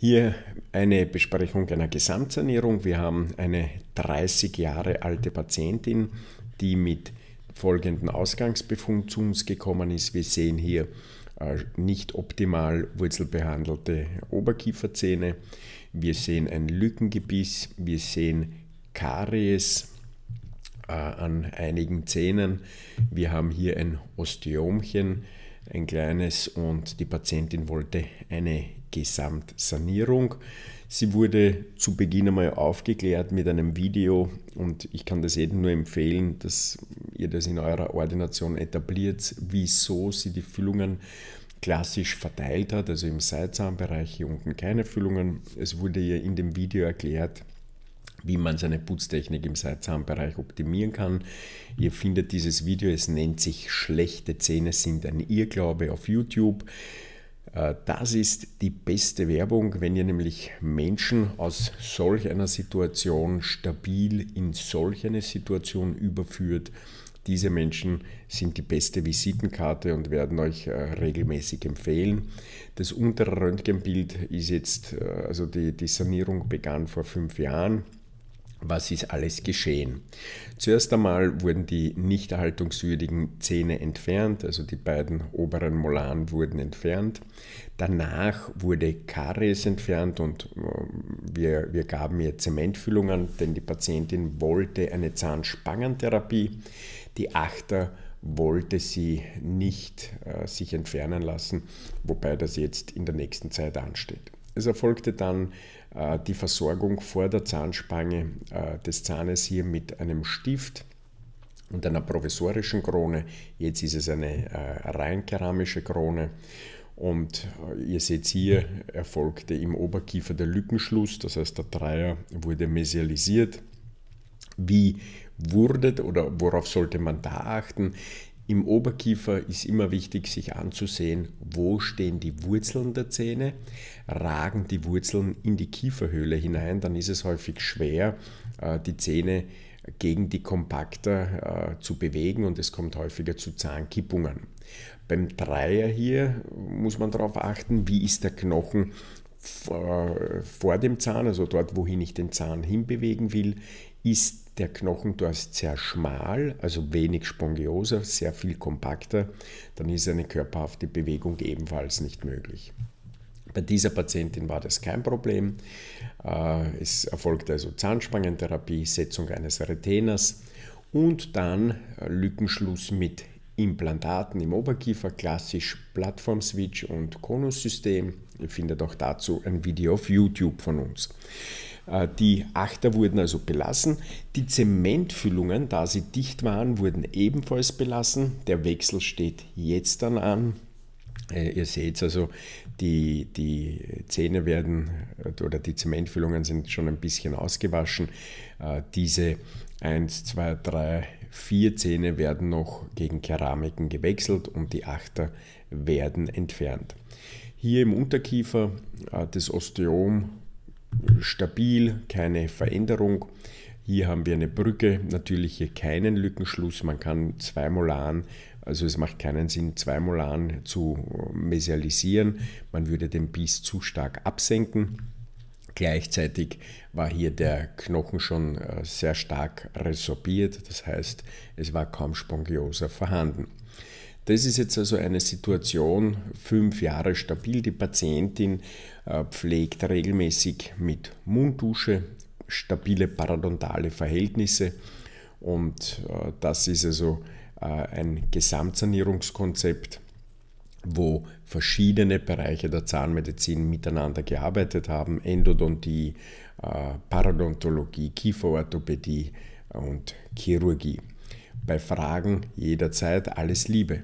Hier eine Besprechung einer Gesamtsanierung. Wir haben eine 30 Jahre alte Patientin, die mit folgenden Ausgangsbefund zu uns gekommen ist. Wir sehen hier äh, nicht optimal wurzelbehandelte Oberkieferzähne. Wir sehen ein Lückengebiss. Wir sehen Karies äh, an einigen Zähnen. Wir haben hier ein Osteomchen, ein kleines und die Patientin wollte eine Gesamtsanierung. Sie wurde zu Beginn einmal aufgeklärt mit einem Video und ich kann das jedem nur empfehlen, dass ihr das in eurer Ordination etabliert, wieso sie die Füllungen klassisch verteilt hat, also im Seitzahnbereich hier unten keine Füllungen. Es wurde ihr in dem Video erklärt, wie man seine Putztechnik im Seitzahnbereich optimieren kann. Ihr findet dieses Video, es nennt sich Schlechte Zähne sind ein Irrglaube auf YouTube. Äh, das ist die beste Werbung, wenn ihr nämlich Menschen aus solch einer Situation stabil in solch eine Situation überführt. Diese Menschen sind die beste Visitenkarte und werden euch äh, regelmäßig empfehlen. Das untere Röntgenbild ist jetzt, äh, also die, die Sanierung begann vor fünf Jahren was ist alles geschehen? Zuerst einmal wurden die nicht erhaltungswürdigen Zähne entfernt, also die beiden oberen Molaren wurden entfernt. Danach wurde Karies entfernt und äh, wir, wir gaben ihr Zementfüllungen, denn die Patientin wollte eine Zahnspangentherapie. Die Achter wollte sie nicht äh, sich entfernen lassen, wobei das jetzt in der nächsten Zeit ansteht. Es erfolgte dann äh, die Versorgung vor der Zahnspange äh, des Zahnes hier mit einem Stift und einer provisorischen Krone. Jetzt ist es eine äh, rein keramische Krone. Und äh, ihr seht hier, erfolgte im Oberkiefer der Lückenschluss, das heißt der Dreier wurde mesialisiert. Wie wurdet oder worauf sollte man da achten? Im Oberkiefer ist immer wichtig, sich anzusehen, wo stehen die Wurzeln der Zähne. Ragen die Wurzeln in die Kieferhöhle hinein, dann ist es häufig schwer, äh, die Zähne gegen die kompakter äh, zu bewegen und es kommt häufiger zu Zahnkippungen. Beim Dreier hier muss man darauf achten, wie ist der Knochen äh, vor dem Zahn, also dort, wohin ich den Zahn hinbewegen will, ist der Knochendurst sehr schmal, also wenig spongioser, sehr viel kompakter, dann ist eine körperhafte Bewegung ebenfalls nicht möglich. Bei dieser Patientin war das kein Problem. Äh, es erfolgte also Zahnspangentherapie, Setzung eines Retainers und dann äh, Lückenschluss mit Implantaten im Oberkiefer, klassisch Plattform-Switch und Konussystem. Ihr findet auch dazu ein Video auf YouTube von uns. Äh, die Achter wurden also belassen. Die Zementfüllungen, da sie dicht waren, wurden ebenfalls belassen. Der Wechsel steht jetzt dann an. Äh, ihr seht also, die, die Zähne werden äh, oder die Zementfüllungen sind schon ein bisschen ausgewaschen. Diese 1, 2, 3, 4 Zähne werden noch gegen Keramiken gewechselt und die Achter werden entfernt. Hier im Unterkiefer das Osteom stabil, keine Veränderung. Hier haben wir eine Brücke, natürlich hier keinen Lückenschluss. Man kann zweimal Molaren, also es macht keinen Sinn, zweimal Molaren zu mesialisieren. Man würde den Biss zu stark absenken. Gleichzeitig war hier der Knochen schon äh, sehr stark resorbiert, das heißt, es war kaum Spongiosa vorhanden. Das ist jetzt also eine Situation, fünf Jahre stabil. Die Patientin äh, pflegt regelmäßig mit Munddusche stabile parodontale Verhältnisse und äh, das ist also äh, ein Gesamtsanierungskonzept, wo verschiedene Bereiche der Zahnmedizin miteinander gearbeitet haben, Endodontie, Parodontologie, Kieferorthopädie und Chirurgie. Bei Fragen jederzeit alles Liebe.